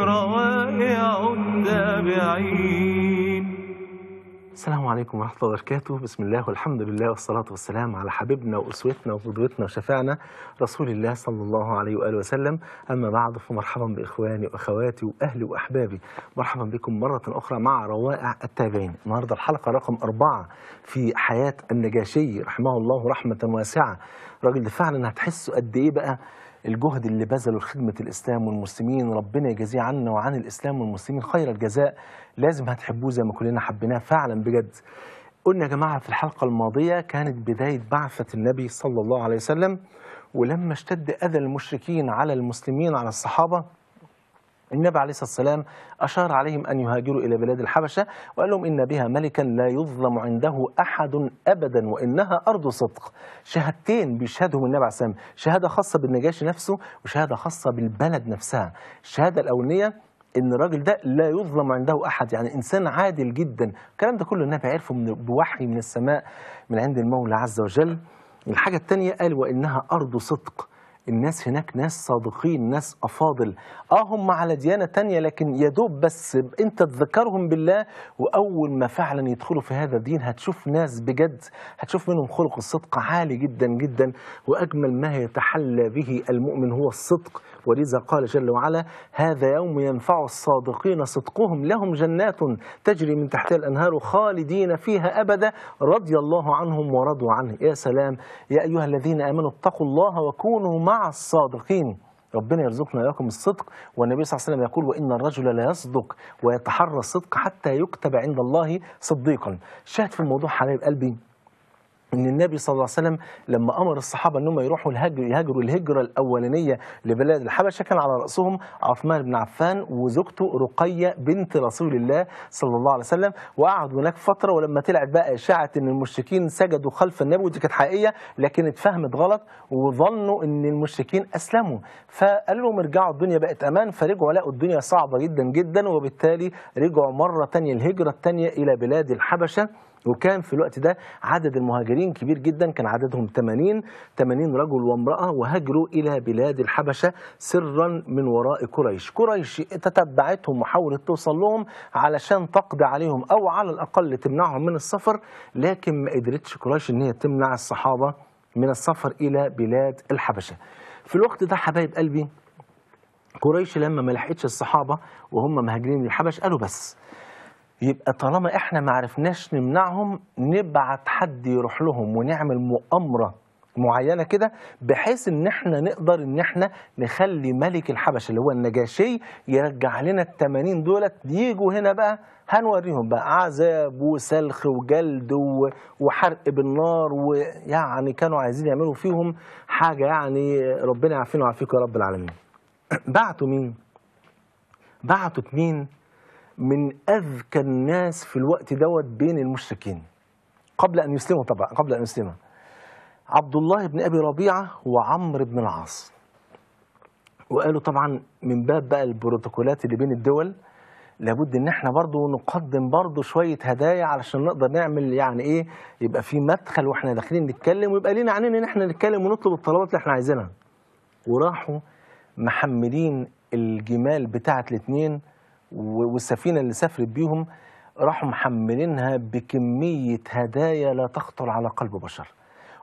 روائع التابعين السلام عليكم ورحمة الله وبركاته بسم الله والحمد لله والصلاة والسلام على حبيبنا وأسوتنا وقدوتنا وشفاعنا رسول الله صلى الله عليه وآله وسلم أما بعد فمرحبا بإخواني وأخواتي وأهلي وأحبابي مرحبا بكم مرة أخرى مع روائع التابعين النهاردة الحلقة رقم أربعة في حياة النجاشي رحمه الله رحمة واسعة راجل فعلا هتحسوا قد إيه بقى الجهد اللي بذله لخدمة الإسلام والمسلمين ربنا يجازيه عنا وعن الإسلام والمسلمين خير الجزاء لازم هتحبوه زي ما كلنا حبيناه فعلا بجد قلنا يا جماعة في الحلقة الماضية كانت بداية بعثة النبي صلى الله عليه وسلم ولما اشتد أذى المشركين على المسلمين على الصحابة النبي عليه الصلاة والسلام أشار عليهم أن يهاجروا إلى بلاد الحبشة وقال لهم إن بها ملكا لا يظلم عنده أحد أبدا وإنها أرض صدق شهادتين بيشهدهم النبي عليه الصلاة والسلام شهادة خاصة بالنجاشي نفسه وشهادة خاصة بالبلد نفسها الشهادة الأولانية ان الراجل ده لا يظلم عنده احد يعني انسان عادل جدا الكلام ده كله النبي عرفه من بوحي من السماء من عند المولى عز وجل الحاجه الثانيه قال وانها ارض صدق الناس هناك ناس صادقين ناس أفاضل آه هم على ديانة تانية لكن يدوب بس أنت تذكرهم بالله وأول ما فعلا يدخلوا في هذا الدين هتشوف ناس بجد هتشوف منهم خلق الصدق عالي جدا جدا وأجمل ما يتحلى به المؤمن هو الصدق ولذا قال جل وعلا هذا يوم ينفع الصادقين صدقهم لهم جنات تجري من تحتها الأنهار خالدين فيها أبدا رضي الله عنهم ورضوا عنه يا سلام يا أيها الذين آمنوا اتقوا الله وكونوا مع الصادقين ربنا يرزقنا لكم الصدق والنبي صلى الله عليه وسلم يقول وان الرجل لا يصدق ويتحرى الصدق حتى يكتب عند الله صديقا شاهد في الموضوع حبايب قلبي ان النبي صلى الله عليه وسلم لما امر الصحابه انهم يروحوا الهجر يهاجروا الهجره الاولانيه لبلاد الحبشه كان على راسهم عثمان بن عفان وزوجته رقيه بنت رسول الله صلى الله عليه وسلم وقعدوا هناك فتره ولما طلعت بقى اشاعه ان المشركين سجدوا خلف النبي ودي كانت حقيقيه لكن اتفهمت غلط وظنوا ان المشركين اسلموا فقالوا لهم ارجعوا الدنيا بقت امان فرجعوا لقوا الدنيا صعبه جدا جدا وبالتالي رجعوا مره ثانيه الهجره الثانيه الى بلاد الحبشه وكان في الوقت ده عدد المهاجرين كبير جدا كان عددهم 80 80 رجل وامرأة وهاجروا إلى بلاد الحبشة سرا من وراء قريش قريش تتبعتهم وحاولت توصل لهم علشان تقضي عليهم أو على الأقل تمنعهم من السفر لكن ما قدرتش قريش أن هي تمنع الصحابة من السفر إلى بلاد الحبشة في الوقت ده حبايب قلبي قريش لما ما لحقتش الصحابة وهم مهاجرين للحبش قالوا بس يبقى طالما احنا ما عرفناش نمنعهم نبعت حد يروح لهم ونعمل مؤامره معينه كده بحيث ان احنا نقدر ان احنا نخلي ملك الحبشه اللي هو النجاشي يرجع لنا ال 80 دولت يجوا هنا بقى هنوريهم بقى عذاب وسلخ وجلد وحرق بالنار ويعني كانوا عايزين يعملوا فيهم حاجه يعني ربنا يعافينا ويعافيكم يا رب العالمين. بعتوا مين؟ بعتوا اتنين من اذكى الناس في الوقت دوت بين المشركين قبل ان يسلموا طبعا قبل ان يسلموا عبد الله بن ابي ربيعه وعمرو بن العاص وقالوا طبعا من باب بقى البروتوكولات اللي بين الدول لابد ان احنا برضو نقدم برضو شويه هدايا علشان نقدر نعمل يعني ايه يبقى في مدخل واحنا داخلين نتكلم ويبقى لينا عنين ان احنا نتكلم ونطلب الطلبات اللي احنا عايزينها وراحوا محملين الجمال بتاعه الاثنين والسفينه اللي سافرت بيهم راحوا محملينها بكميه هدايا لا تخطر على قلب بشر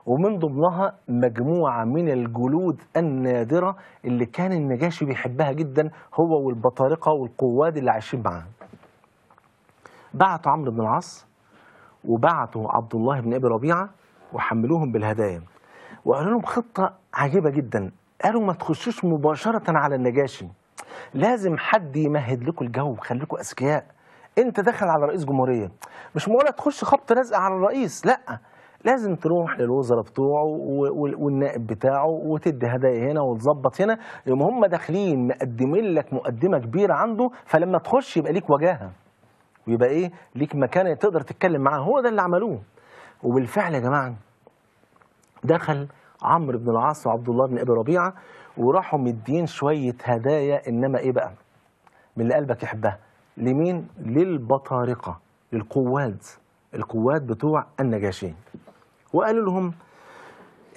ومن ضمنها مجموعه من الجلود النادره اللي كان النجاشي بيحبها جدا هو والبطارقه والقواد اللي عايشين معاه بعتوا عمرو بن العاص وبعتوا عبد الله بن ابي ربيعه وحملوهم بالهدايا وقالوا لهم خطه عجيبه جدا قالوا ما تخشوش مباشره على النجاشي لازم حد يمهد لكم الجو خليكم اذكياء انت داخل على رئيس جمهوريه مش مجرد تخش خبط رزق على الرئيس لا لازم تروح للوزراء بتوعه والنائب بتاعه وتدي هدايا هنا وتظبط هنا يوم هم داخلين مقدمين لك مقدمه كبيره عنده فلما تخش يبقى ليك وجاهه ويبقى ايه ليك مكانه تقدر تتكلم معاه هو ده اللي عملوه وبالفعل يا جماعه دخل عمرو بن العاص وعبد الله بن ابي ربيعه وراحوا مدين شويه هدايا انما ايه بقى من اللي قلبك يحبها لمين للبطارقه للقواد القواد بتوع النجاشين وقالوا لهم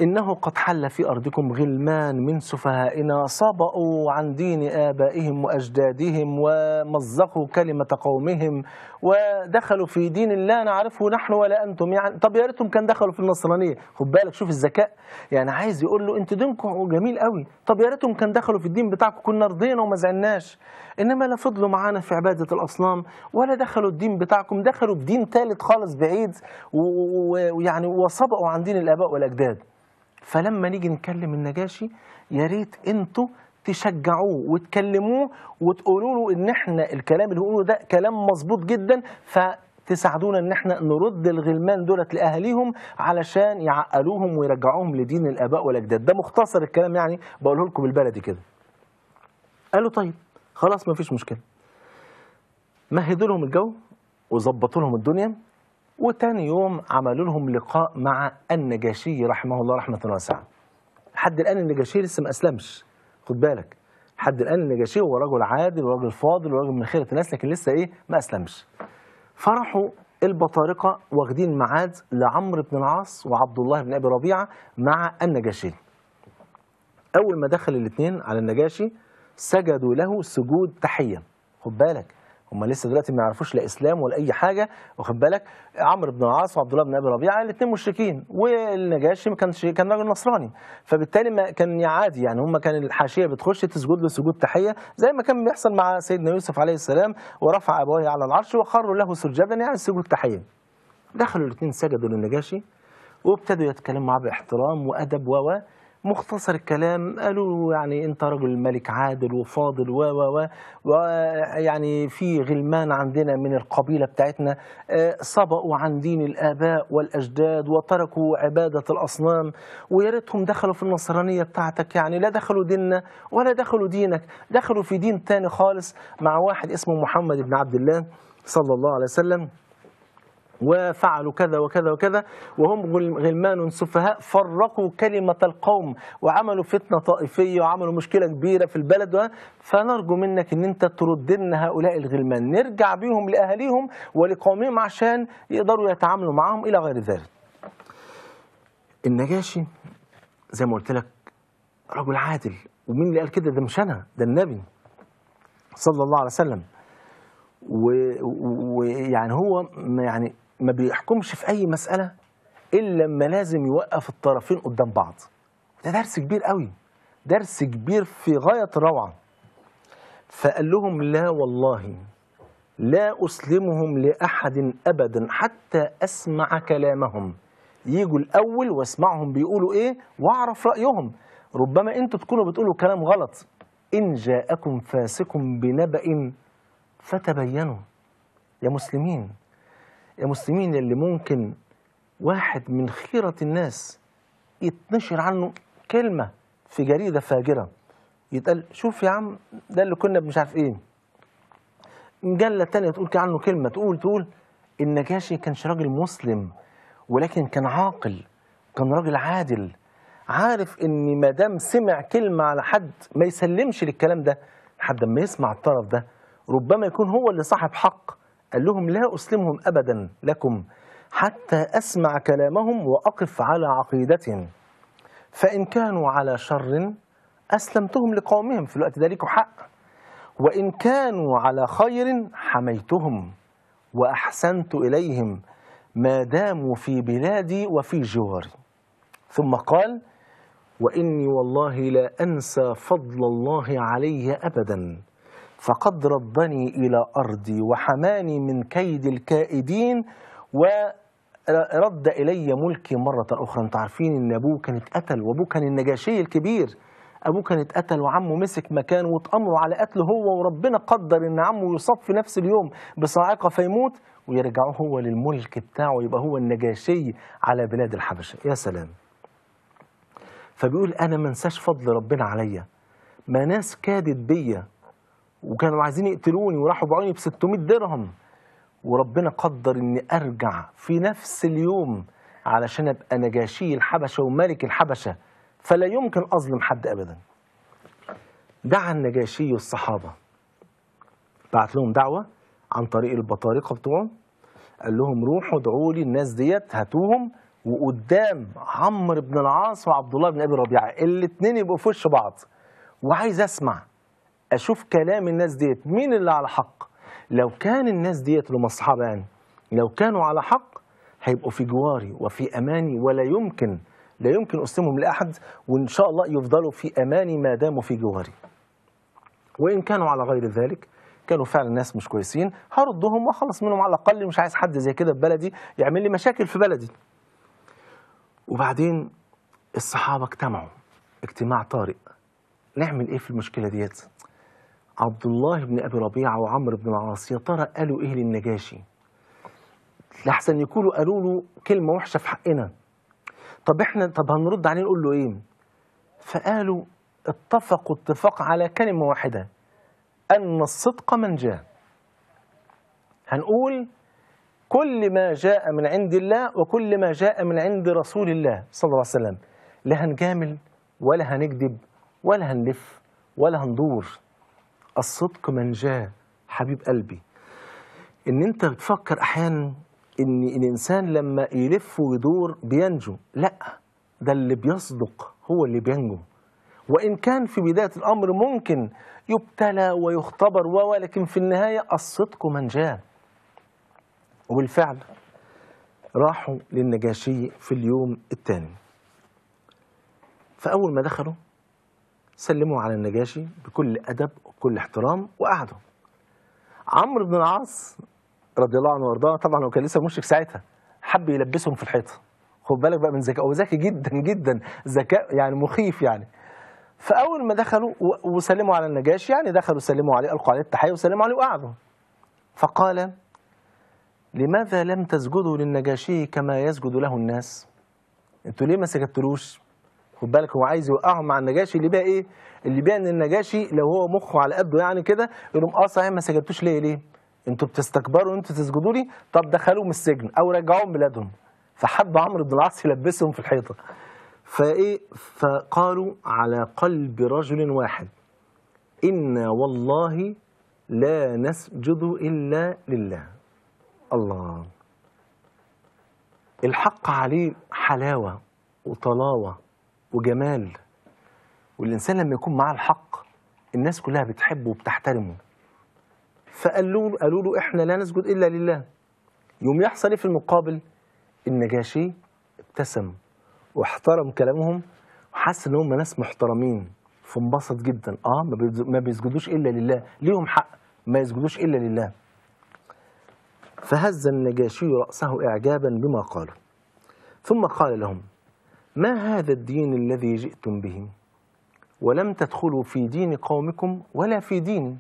إنه قد حل في أرضكم غلمان من سفهائنا صبأوا عن دين آبائهم وأجدادهم ومزقوا كلمة قومهم ودخلوا في دين لا نعرفه نحن ولا أنتم يعني طب يا ريتهم كان دخلوا في النصرانية خد بالك شوف الذكاء يعني عايز يقول له أنتوا دينكم جميل قوي طب يا ريتهم كان دخلوا في الدين بتاعكم كنا رضينا وما زعلناش إنما لا فضلوا معانا في عبادة الأصنام ولا دخلوا الدين بتاعكم دخلوا بدين ثالث خالص بعيد ويعني وصبأوا عن دين الآباء والأجداد فلما نيجي نكلم النجاشي يا ريت انتوا تشجعوه وتكلموه وتقولوا له ان احنا الكلام اللي بيقوله ده كلام مظبوط جدا ف تساعدونا ان احنا نرد الغلمان دولت لاهاليهم علشان يعقلوهم ويرجعوهم لدين الاباء والاجداد ده مختصر الكلام يعني بقوله لكم بالبلدي كده قالوا طيب خلاص ما فيش مشكله مهدوا لهم الجو وظبطوا لهم الدنيا وتاني يوم عملوا لهم لقاء مع النجاشي رحمه الله رحمه واسعه لحد الان النجاشي لسه ما اسلمش خد بالك لحد الان النجاشي هو رجل عادل ورجل فاضل ورجل من خيره الناس لكن لسه ايه ما اسلمش فرحوا البطارقه واخدين معاد لعمرو بن العاص وعبد الله بن ابي ربيعه مع النجاشي اول ما دخل الاثنين على النجاشي سجدوا له سجود تحيه خد بالك هم لسه دلوقتي ما يعرفوش لا اسلام ولا اي حاجه واخد بالك عمرو بن العاص وعبد الله بن ابي ربيعه الاثنين مشركين والنجاشي ما كانش كان راجل نصراني فبالتالي ما كان عادي يعني هم كان الحاشيه بتخش تسجد له سجود تحيه زي ما كان بيحصل مع سيدنا يوسف عليه السلام ورفع ابويه على العرش وخروا له سجدا يعني سجود تحيه دخلوا الاثنين سجدوا للنجاشي وابتدوا يتكلموا معاه باحترام وادب و مختصر الكلام قالوا يعني انت رجل ملك عادل وفاضل و و و يعني في غلمان عندنا من القبيله بتاعتنا سبقوا آه، عن دين الاباء والاجداد وتركوا عباده الاصنام ويا ريتهم دخلوا في النصرانيه بتاعتك يعني لا دخلوا ديننا ولا دخلوا دينك دخلوا في دين تاني خالص مع واحد اسمه محمد بن عبد الله صلى الله عليه وسلم وفعلوا كذا وكذا وكذا وهم غلمان سفهاء فرقوا كلمة القوم وعملوا فتنة طائفية وعملوا مشكلة كبيرة في البلد فنرجو منك ان انت ترد لنا هؤلاء الغلمان نرجع بهم لأهاليهم ولقومهم عشان يقدروا يتعاملوا معهم إلى غير ذلك النجاشي زي ما قلت لك رجل عادل ومين اللي قال كده ده مش أنا ده النبي صلى الله عليه وسلم ويعني هو يعني ما بيحكمش في اي مساله الا لما لازم يوقف الطرفين قدام بعض ده درس كبير قوي درس كبير في غايه الروعه فقال لهم لا والله لا اسلمهم لاحد ابدا حتى اسمع كلامهم يجوا الاول واسمعهم بيقولوا ايه واعرف رايهم ربما انتوا تكونوا بتقولوا كلام غلط ان جاءكم فاسق بنبأ فتبينوا يا مسلمين يا مسلمين اللي ممكن واحد من خيرة الناس يتنشر عنه كلمة في جريدة فاجرة يتقال شوف يا عم ده اللي كنا مش عارف ايه مجلة تانية تقول عنه كلمة تقول تقول النجاشي كانش راجل مسلم ولكن كان عاقل كان راجل عادل عارف ان ما دام سمع كلمة على حد ما يسلمش للكلام ده لحد ما يسمع الطرف ده ربما يكون هو اللي صاحب حق قال لهم لا أسلمهم أبدا لكم حتى أسمع كلامهم وأقف على عقيدتهم فإن كانوا على شر أسلمتهم لقومهم في الوقت ذلك حق وإن كانوا على خير حميتهم وأحسنت إليهم ما داموا في بلادي وفي جواري ثم قال وإني والله لا أنسى فضل الله علي أبداً فقد ردني إلى أرضي وحماني من كيد الكائدين ورد إلي ملكي مرة أخرى أنتوا عارفين إن أبوه كان اتقتل وأبوه كان النجاشي الكبير أبوه كان اتقتل وعمه مسك مكانه واتأمروا على قتله هو وربنا قدر إن عمه يصاب في نفس اليوم بصاعقة فيموت ويرجعوه هو للملك بتاعه يبقى هو النجاشي على بلاد الحبشة يا سلام فبيقول أنا ما انساش فضل ربنا عليا ما ناس كادت بيا وكانوا عايزين يقتلوني وراحوا باعوني ب 600 درهم وربنا قدر اني ارجع في نفس اليوم علشان ابقى نجاشي الحبشه وملك الحبشه فلا يمكن اظلم حد ابدا. دعا النجاشي الصحابه بعت لهم دعوه عن طريق البطارقه بتوعه قال لهم روحوا ادعوا لي الناس ديت هاتوهم وقدام عمرو بن العاص وعبد الله بن ابي ربيعه الاثنين يبقوا في وش بعض وعايز اسمع اشوف كلام الناس ديت مين اللي على حق لو كان الناس ديت يعني لو كانوا على حق هيبقوا في جواري وفي اماني ولا يمكن لا يمكن اسلمهم لاحد وان شاء الله يفضلوا في اماني ما داموا في جواري وان كانوا على غير ذلك كانوا فعلا ناس مش كويسين هردهم واخلص منهم على الاقل مش عايز حد زي كده في بلدي يعمل لي مشاكل في بلدي وبعدين الصحابه اجتمعوا اجتماع طارئ نعمل ايه في المشكله ديت عبد الله بن أبي ربيعة وعمرو بن العاص يا ترى قالوا إيه للنجاشي لاحسن يكونوا قالوا له كلمة وحشة في حقنا طب إحنا طب هنرد عليه نقول له إيه فقالوا اتفقوا اتفاق على كلمة واحدة أن الصدق من جاء هنقول كل ما جاء من عند الله وكل ما جاء من عند رسول الله صلى الله عليه وسلم لا هنجامل ولا هنكذب ولا هنلف ولا هندور الصدق منجاه حبيب قلبي ان انت بتفكر احيانا ان الانسان لما يلف ويدور بينجو لا ده اللي بيصدق هو اللي بينجو وان كان في بدايه الامر ممكن يبتلى ويختبر ولكن في النهايه الصدق منجاه وبالفعل راحوا للنجاشي في اليوم الثاني فاول ما دخلوا سلموا على النجاشي بكل أدب وكل احترام وقعدوا عمرو بن العاص رضي الله عنه وارضاه طبعا هو كان لسه مشرك ساعتها حب يلبسهم في الحيطه خد بالك بقى من ذكاء هو ذكي جدا جدا ذكاء يعني مخيف يعني فاول ما دخلوا وسلموا على النجاشي يعني دخلوا سلموا عليه القوا عليه التحيه وسلموا عليه وقعدوا فقال لماذا لم تسجدوا للنجاشي كما يسجد له الناس انتوا ليه ما سجدتلوش خد بالك هو عايز يوقعهم مع النجاشي اللي بقى ايه اللي بقى ان النجاشي لو هو مخه على قده يعني كده يقول لهم اه صحيح ما سجدتوش ليه ليه انتوا بتستكبروا انتوا تسجدوا لي طب دخلوهم السجن او رجعوهم بلادهم فحب عمرو بن العاص يلبسهم في الحيطه فايه فقالوا على قلب رجل واحد انا والله لا نسجد الا لله الله الحق عليه حلاوه وطلاوه وجمال والإنسان لما يكون معاه الحق الناس كلها بتحبه وبتحترمه فقالوا له قالوا له إحنا لا نسجد إلا لله يوم يحصل إيه في المقابل النجاشي ابتسم واحترم كلامهم وحس إن هم ناس محترمين فانبسط جدا آه ما بيسجدوش إلا لله ليهم حق ما يسجدوش إلا لله فهز النجاشي رأسه إعجابا بما قالوا ثم قال لهم ما هذا الدين الذي جئتم به ولم تدخلوا في دين قومكم ولا في دين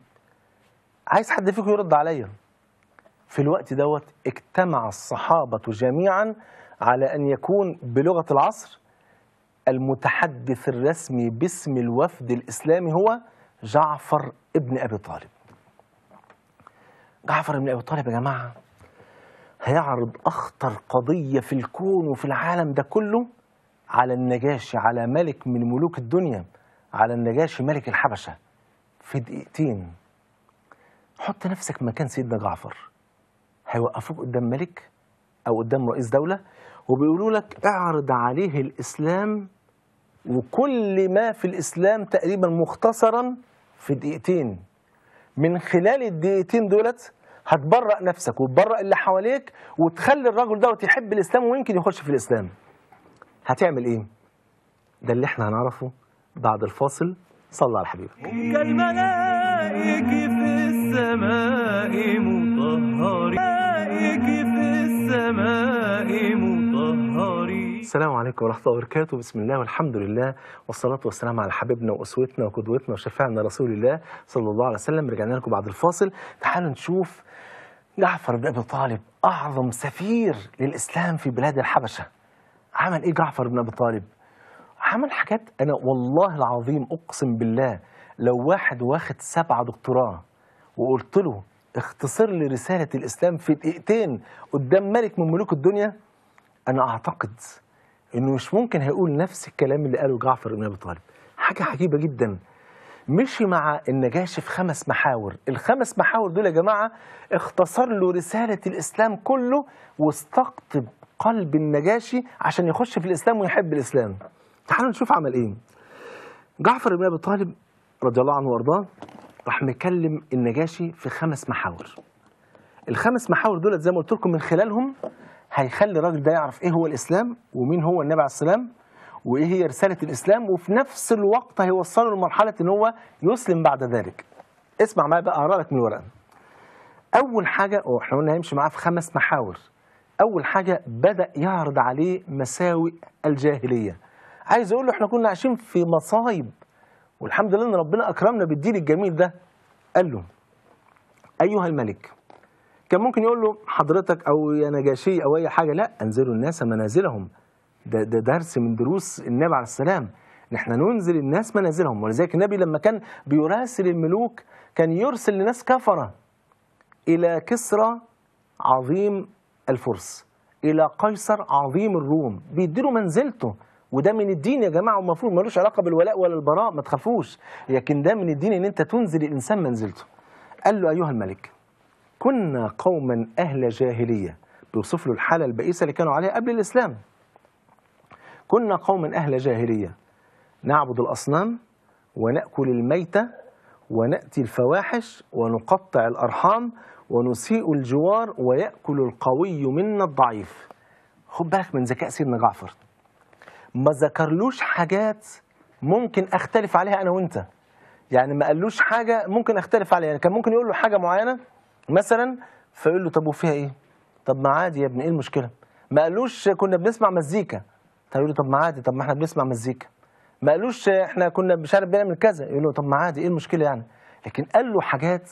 عايز حد فيكم يرد عليا في الوقت دوت اجتمع الصحابة جميعا على أن يكون بلغة العصر المتحدث الرسمي باسم الوفد الإسلامي هو جعفر ابن أبي طالب جعفر ابن أبي طالب يا جماعة هيعرض أخطر قضية في الكون وفي العالم ده كله على النجاشي على ملك من ملوك الدنيا على النجاشي ملك الحبشة في دقيقتين حط نفسك مكان سيدنا جعفر هيوقفوك قدام ملك أو قدام رئيس دولة وبيقولوا لك اعرض عليه الإسلام وكل ما في الإسلام تقريبا مختصرا في دقيقتين من خلال الدقيقتين دولت هتبرأ نفسك وتبرأ اللي حواليك وتخلي الرجل دوت يحب الإسلام ويمكن يخش في الإسلام هتعمل ايه ده اللي احنا هنعرفه بعد الفاصل صلى على حبيبك كالملائك في السماء مطهرين في السماء مطهرين السلام عليكم ورحمة الله وبركاته بسم الله والحمد لله والصلاة والسلام على حبيبنا وأسوتنا وقدوتنا وشفاعنا رسول الله صلى الله عليه وسلم رجعنا لكم بعد الفاصل تعالوا نشوف جعفر بن أبي طالب أعظم سفير للإسلام في بلاد الحبشة عمل ايه جعفر بن ابي طالب عمل حاجات انا والله العظيم اقسم بالله لو واحد واخد سبعة دكتوراه وقلت له اختصر لي رسالة الإسلام في دقيقتين قدام ملك من ملوك الدنيا أنا أعتقد إنه مش ممكن هيقول نفس الكلام اللي قاله جعفر بن أبي طالب حاجة عجيبة جدا مشي مع النجاشي في خمس محاور الخمس محاور دول يا جماعة اختصر له رسالة الإسلام كله واستقطب قلب النجاشي عشان يخش في الإسلام ويحب الإسلام تعالوا نشوف عمل إيه جعفر بن أبي طالب رضي الله عنه وارضاه راح مكلم النجاشي في خمس محاور الخمس محاور دولت زي ما قلت لكم من خلالهم هيخلي الراجل ده يعرف ايه هو الاسلام ومين هو النبي عليه السلام وايه هي رساله الاسلام وفي نفس الوقت هيوصله لمرحله ان هو يسلم بعد ذلك اسمع معايا بقى اقرا لك من الورقه اول حاجه احنا قلنا هيمشي معاه في خمس محاور أول حاجة بدأ يعرض عليه مساوئ الجاهلية عايز أقول له إحنا كنا عايشين في مصايب والحمد لله إن ربنا أكرمنا بالدين الجميل ده قال له أيها الملك كان ممكن يقول له حضرتك أو يا نجاشي أو أي حاجة لا أنزلوا الناس منازلهم ده, ده درس من دروس النبي عليه السلام ان احنا ننزل الناس منازلهم ولذلك النبي لما كان بيراسل الملوك كان يرسل لناس كفره الى كسرى عظيم الفرس الى قيصر عظيم الروم بيديله منزلته وده من الدين يا جماعه والمفروض ملوش علاقه بالولاء ولا البراء ما تخافوش لكن ده من الدين ان انت تنزل الانسان منزلته قال له ايها الملك كنا قوما اهل جاهليه بيوصف له الحاله البئيسه اللي كانوا عليها قبل الاسلام كنا قوما اهل جاهليه نعبد الاصنام وناكل الميته وناتي الفواحش ونقطع الارحام ونسيء الجوار ويأكل القوي منا الضعيف خد بالك من ذكاء سيدنا جعفر ما ذكرلوش حاجات ممكن اختلف عليها انا وانت يعني ما قالوش حاجه ممكن اختلف عليها يعني كان ممكن يقول له حاجه معينه مثلا فيقول له طب وفيها ايه طب ما عادي يا ابني ايه المشكله ما قالوش كنا بنسمع مزيكا فيقول له طب ما عادي طب ما احنا بنسمع مزيكا ما قالوش احنا كنا مش عارف بنعمل كذا يقول له طب ما عادي ايه المشكله يعني لكن قال له حاجات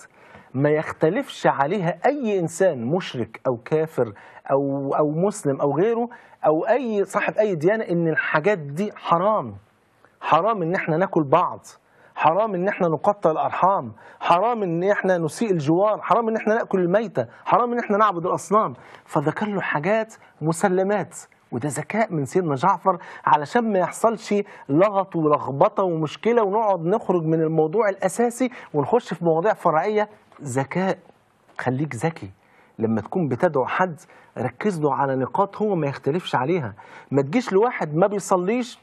ما يختلفش عليها أي إنسان مشرك أو كافر أو, أو مسلم أو غيره أو أي صاحب أي ديانة إن الحاجات دي حرام حرام إن إحنا ناكل بعض حرام ان احنا نقطع الارحام حرام ان احنا نسيء الجوار حرام ان احنا ناكل الميته حرام ان احنا نعبد الاصنام فذكر له حاجات مسلمات وده ذكاء من سيدنا جعفر علشان ما يحصلش لغط ولخبطه ومشكله ونقعد نخرج من الموضوع الاساسي ونخش في مواضيع فرعيه ذكاء خليك ذكي لما تكون بتدعو حد ركز له على نقاط هو ما يختلفش عليها ما تجيش لواحد ما بيصليش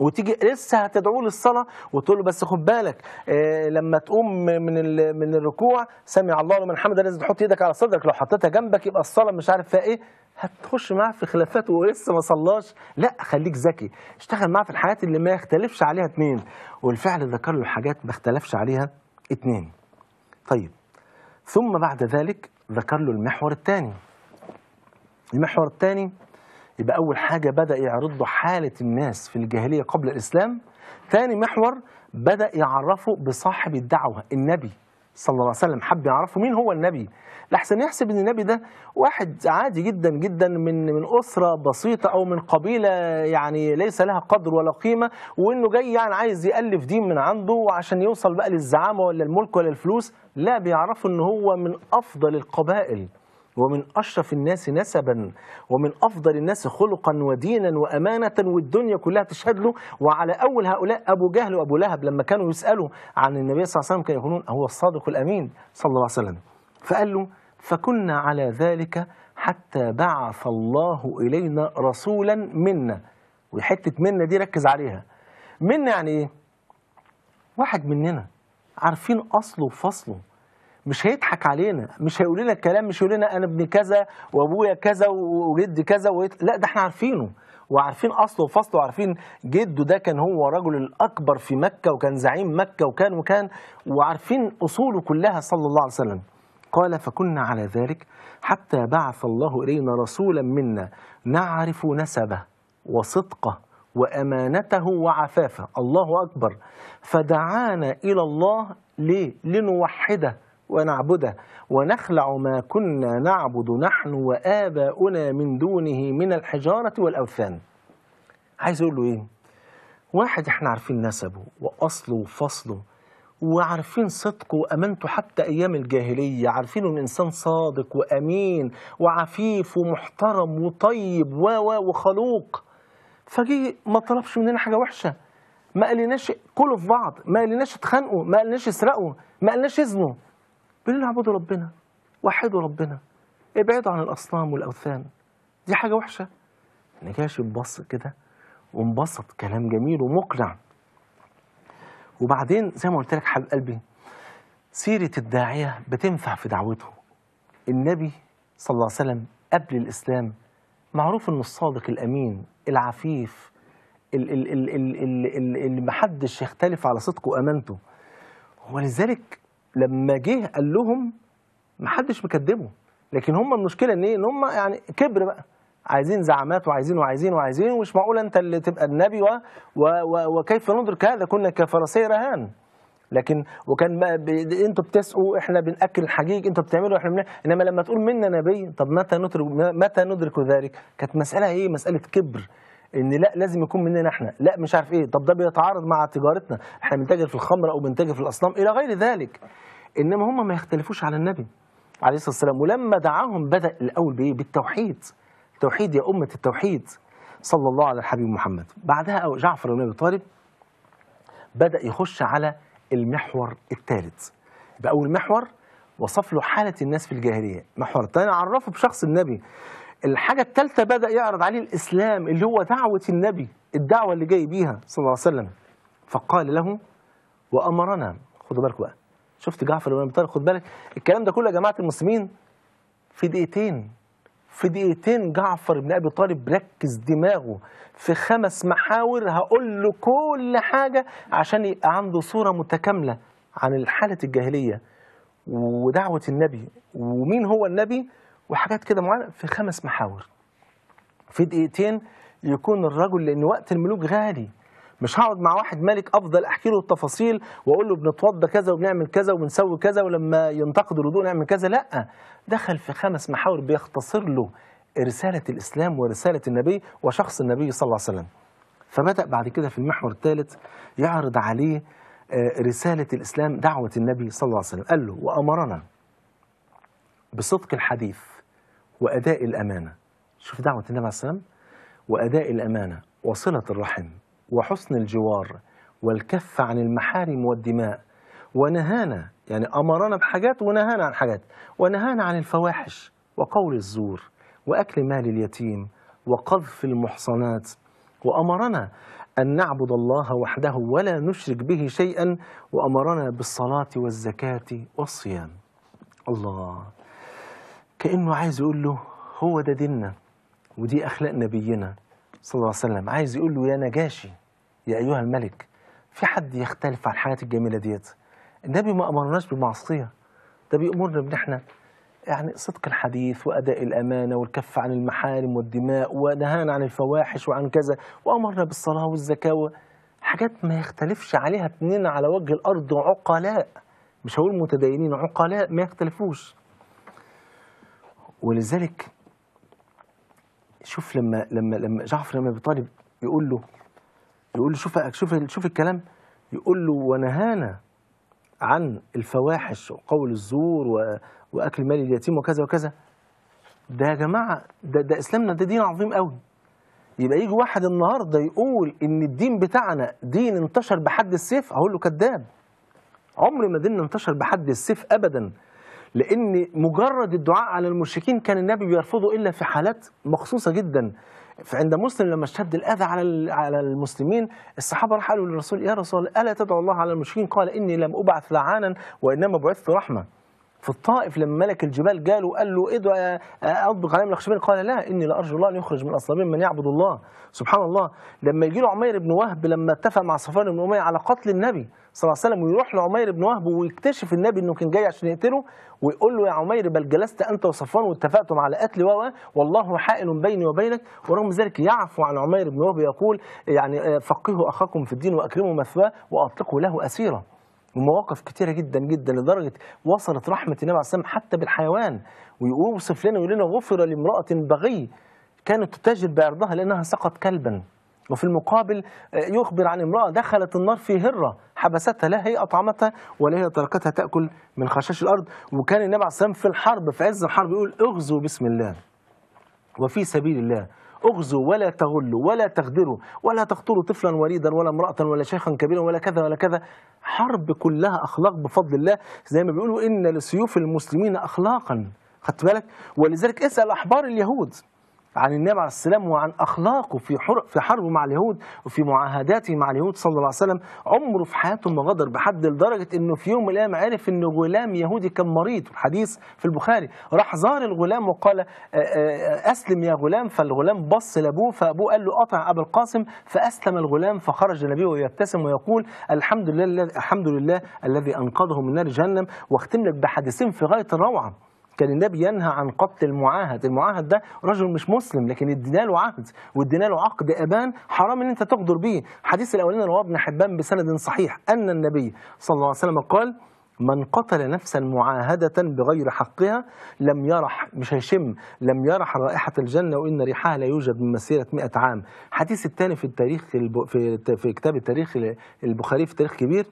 وتيجي لسه هتدعوه للصلاه وتقول له بس خد بالك آه لما تقوم من من الركوع سمع الله لمن حمده لازم تحط ايدك على صدرك لو حطيتها جنبك يبقى الصلاه مش عارف فيها ايه هتخش معاه في خلافات ولسه ما صلاش لا خليك ذكي اشتغل معاه في الحاجات اللي ما يختلفش عليها اتنين والفعل ذكر له حاجات ما اختلفش عليها اتنين طيب ثم بعد ذلك ذكر له المحور الثاني المحور الثاني يبقى أول حاجة بدأ يعرض له حالة الناس في الجاهلية قبل الإسلام ثاني محور بدأ يعرفه بصاحب الدعوة النبي صلى الله عليه وسلم حب يعرفه مين هو النبي لحسن يحسب ان النبي ده واحد عادي جدا جدا من من اسره بسيطه او من قبيله يعني ليس لها قدر ولا قيمه وانه جاي يعني عايز يالف دين من عنده وعشان يوصل بقى للزعامه ولا الملك ولا الفلوس لا بيعرفوا ان هو من افضل القبائل ومن اشرف الناس نسبا ومن افضل الناس خلقا ودينا وامانه والدنيا كلها تشهد له وعلى اول هؤلاء ابو جهل وابو لهب لما كانوا يسالوا عن النبي صلى الله عليه وسلم كانوا يقولون هو الصادق الامين صلى الله عليه وسلم فقال له فكنا على ذلك حتى بعث الله الينا رسولا منا وحته منا دي ركز عليها منا يعني ايه واحد مننا عارفين اصله وفصله مش هيضحك علينا مش هيقول لنا الكلام مش هيقول لنا انا ابن كذا وابويا كذا وجدي كذا ويت... لا ده احنا عارفينه وعارفين اصله وفصله وعارفين جده ده كان هو الرجل الاكبر في مكه وكان زعيم مكه وكان وكان وعارفين اصوله كلها صلى الله عليه وسلم قال فكنا على ذلك حتى بعث الله الينا رسولا منا نعرف نسبه وصدقه وأمانته وعفافه الله أكبر فدعانا إلى الله ليه؟ لنوحده ونعبده ونخلع ما كنا نعبد نحن وآباؤنا من دونه من الحجارة والأوثان عايز أقول له إيه؟ واحد احنا عارفين نسبه وأصله وفصله وعارفين صدقه وأمانته حتى أيام الجاهلية عارفين إن إنسان صادق وأمين وعفيف ومحترم وطيب و وخلوق فجي ما طلبش مننا حاجه وحشه ما قالناش كله في بعض ما قالناش اتخانقوا ما قالناش اسرقوا ما قالناش اذنوا بيقول اعبدوا ربنا وحدوا ربنا ابعدوا عن الاصنام والاوثان دي حاجه وحشه نجاشي بص كده وانبسط كلام جميل ومقنع وبعدين زي ما قلت لك حبيب قلبي سيرة الداعية بتنفع في دعوته النبي صلى الله عليه وسلم قبل الإسلام معروف أنه الصادق الأمين العفيف اللي محدش يختلف على صدقه وامانته ولذلك لما جه قال لهم محدش مكدبه لكن هم المشكله ان ايه ان هم يعني كبر بقى عايزين زعامات وعايزين وعايزين وعايزين ومش معقول انت اللي تبقى النبي و... و... وكيف ننظر كهذا كنا كفرسي رهان لكن وكان انتوا بتسقوا احنا بناكل الحجيج انتوا بتعملوا احنا بنا... انما لما تقول منا نبي طب متى ندرك متى ندرك ذلك كانت مساله ايه مساله كبر ان لا لازم يكون مننا احنا لا مش عارف ايه طب ده بيتعارض مع تجارتنا احنا بنتاجر في الخمر او بنتاجر في الاصنام الى غير ذلك انما هم ما يختلفوش على النبي عليه الصلاه والسلام ولما دعاهم بدا الاول بايه بالتوحيد التوحيد يا امه التوحيد صلى الله على الحبيب محمد بعدها جعفر بن ابي طالب بدا يخش على المحور الثالث يبقى أول محور وصف له حالة الناس في الجاهلية محور الثاني عرفه بشخص النبي الحاجة الثالثة بدأ يعرض عليه الإسلام اللي هو دعوة النبي الدعوة اللي جاي بيها صلى الله عليه وسلم فقال له وأمرنا خدوا بالك بقى شفت جعفر بن أبي طالب خد بالك الكلام ده كله يا جماعة المسلمين في دقيقتين في دقيقتين جعفر بن ابي طالب ركز دماغه في خمس محاور هقول له كل حاجه عشان يبقى عنده صوره متكامله عن حاله الجاهليه ودعوه النبي ومين هو النبي وحاجات كده معينه في خمس محاور في دقيقتين يكون الرجل لان وقت الملوك غالي مش هقعد مع واحد ملك افضل احكي له التفاصيل واقول له بنتوضى كذا وبنعمل كذا وبنسوي كذا ولما ينتقد الوضوء نعمل كذا لا دخل في خمس محاور بيختصر له رساله الاسلام ورساله النبي وشخص النبي صلى الله عليه وسلم فبدا بعد كده في المحور الثالث يعرض عليه آه، رساله الاسلام دعوه النبي صلى الله عليه وسلم قال له وامرنا بصدق الحديث واداء الامانه شوف دعوه النبي عليه وسلم واداء الامانه وصله الرحم وحسن الجوار والكف عن المحارم والدماء ونهانا يعني أمرنا بحاجات ونهانا عن حاجات ونهانا عن الفواحش وقول الزور وأكل مال اليتيم وقذف المحصنات وأمرنا أن نعبد الله وحده ولا نشرك به شيئا وأمرنا بالصلاة والزكاة والصيام الله كأنه عايز يقول له هو ده ديننا ودي أخلاق نبينا صلى الله عليه وسلم عايز يقول له يا نجاشي يا أيها الملك في حد يختلف عن الحاجات الجميلة ديت النبي ما أمرناش بمعصيه ده بيأمرنا بإن إحنا يعني صدق الحديث وأداء الأمانة والكف عن المحارم والدماء ونهانا عن الفواحش وعن كذا وأمرنا بالصلاة والزكاة حاجات ما يختلفش عليها اثنين على وجه الأرض عقلاء مش هقول متدينين عقلاء ما يختلفوش ولذلك شوف لما لما لما جعفر لما بيطالب يقول له يقول له شوف شوف شوف الكلام يقول له ونهانا عن الفواحش وقول الزور و... واكل مال اليتيم وكذا وكذا ده يا جماعه ده ده اسلامنا ده دين عظيم قوي يبقى يجي واحد النهارده يقول ان الدين بتاعنا دين انتشر بحد السيف اقول له كذاب عمر ما ديننا انتشر بحد السيف ابدا لان مجرد الدعاء على المشركين كان النبي بيرفضه الا في حالات مخصوصه جدا فعند مسلم لما اشتد الاذى على على المسلمين الصحابه راحوا قالوا للرسول يا رسول الا تدعو الله على المشركين قال اني لم ابعث لعانا وانما بعثت رحمه في الطائف لما ملك الجبال جاله قال له ادعو اضب آه، غنائم الخشبين قال لا اني لارجو الله ان يخرج من اصلابهم من يعبد الله سبحان الله لما يجي له عمير بن وهب لما اتفق مع صفوان بن اميه على قتل النبي صلى الله عليه وسلم ويروح لعمير بن وهب ويكتشف النبي انه كان جاي عشان يقتله ويقول له يا عمير بل جلست انت وصفوان واتفقتم على قتل و والله حائل بيني وبينك ورغم ذلك يعفو عن عمير بن وهب يقول يعني آه، فقهوا اخاكم في الدين واكرموا مثواه واطلقوا له اسيره ومواقف كتيره جدا جدا لدرجه وصلت رحمه النبي عليه الصلاه حتى بالحيوان ويوصف لنا ويقول لنا غفر لامراه بغي كانت تتاجر بعرضها لانها سقط كلبا وفي المقابل آه، يخبر عن امرأة دخلت النار في هرة حبستها لا هي أطعمتها ولا هي تركتها تأكل من خشاش الأرض وكان النبي عليه الصلاه في الحرب في عز الحرب يقول اغزوا بسم الله وفي سبيل الله اغزوا ولا تغلوا ولا تغدروا ولا تقتلوا طفلا وليدا ولا امرأة ولا شيخا كبيرا ولا كذا ولا كذا حرب كلها أخلاق بفضل الله زي ما بيقولوا إن لسيوف المسلمين أخلاقا خدت بالك ولذلك اسأل أحبار اليهود عن النبي عليه السلام وعن اخلاقه في في حربه مع اليهود وفي معاهداته مع اليهود صلى الله عليه وسلم عمره في حياته ما غدر بحد لدرجه انه في يوم من الايام عرف ان غلام يهودي كان مريض الحديث في البخاري راح زار الغلام وقال اسلم يا غلام فالغلام بص لابوه فابوه قال له اطع ابا القاسم فاسلم الغلام فخرج النبي ويبتسم ويقول الحمد لله الحمد لله الذي انقذه من نار جهنم واختم لك بحديثين في غايه الروعه كان النبي ينهى عن قتل المعاهد المعاهد ده رجل مش مسلم لكن ادينا له عهد وادينا له عقد ابان حرام ان انت تغدر به حديث الاولين رواه ابن حبان بسند صحيح ان النبي صلى الله عليه وسلم قال من قتل نفسا معاهدة بغير حقها لم يرح مش هيشم لم يرح رائحة الجنة وإن ريحها لا يوجد من مسيرة 100 عام حديث الثاني في التاريخ في, في كتاب التاريخ البخاري في تاريخ كبير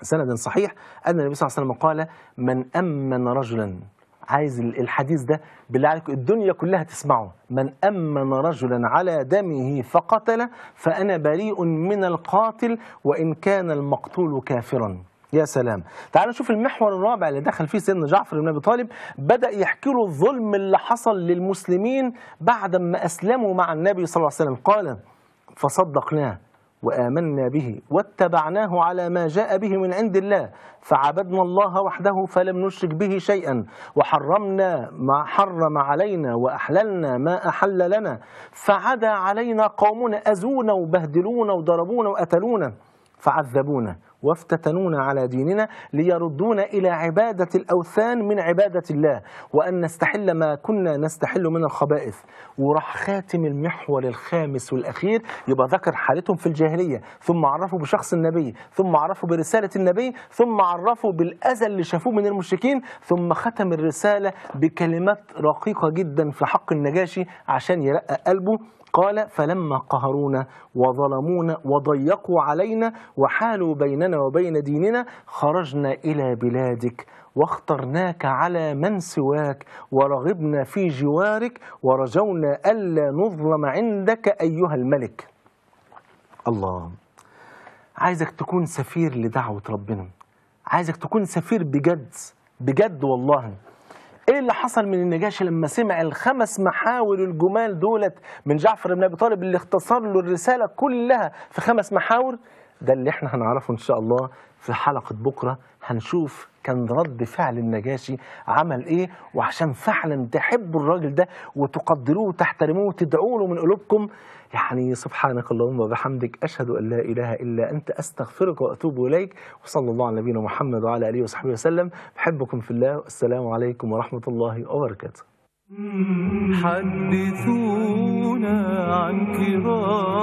سند صحيح أن النبي صلى الله عليه وسلم قال من أمن رجلا عايز الحديث ده بالله عليك الدنيا كلها تسمعه من أمن رجلا على دمه فقتل فأنا بريء من القاتل وإن كان المقتول كافرا يا سلام تعال نشوف المحور الرابع اللي دخل فيه سيدنا جعفر بن ابي طالب بدا يحكي له الظلم اللي حصل للمسلمين بعد ما اسلموا مع النبي صلى الله عليه وسلم قال فصدقناه وآمنا به واتبعناه على ما جاء به من عند الله فعبدنا الله وحده فلم نشرك به شيئا وحرمنا ما حرم علينا وأحللنا ما أحل لنا فعدا علينا قومنا أزونا وبهدلونا وضربونا وقتلونا فعذبونا وافتتنونا على ديننا ليردونا إلى عبادة الأوثان من عبادة الله وأن نستحل ما كنا نستحل من الخبائث وراح خاتم المحور الخامس والأخير يبقى ذكر حالتهم في الجاهلية ثم عرفوا بشخص النبي ثم عرفوا برسالة النبي ثم عرفوا بالأذى اللي شافوه من المشركين ثم ختم الرسالة بكلمات رقيقة جدا في حق النجاشي عشان يرقى قلبه قال فلما قهرونا وظلمونا وضيقوا علينا وحالوا بيننا وبين ديننا خرجنا إلى بلادك واخترناك على من سواك ورغبنا في جوارك ورجونا ألا نظلم عندك أيها الملك الله عايزك تكون سفير لدعوة ربنا عايزك تكون سفير بجد بجد والله ايه اللي حصل من النجاشي لما سمع الخمس محاور الجمال دولت من جعفر بن ابي طالب اللي اختصر له الرساله كلها في خمس محاور ده اللي احنا هنعرفه ان شاء الله في حلقه بكره هنشوف كان رد فعل النجاشي عمل ايه وعشان فعلا تحبوا الراجل ده وتقدروه وتحترموه وتدعوا له من قلوبكم يعني سبحانك اللهم وبحمدك اشهد ان لا اله الا انت استغفرك واتوب اليك وصلى الله على نبينا محمد وعلى اله وصحبه وسلم بحبكم في الله والسلام عليكم ورحمه الله وبركاته حدثونا عن كرام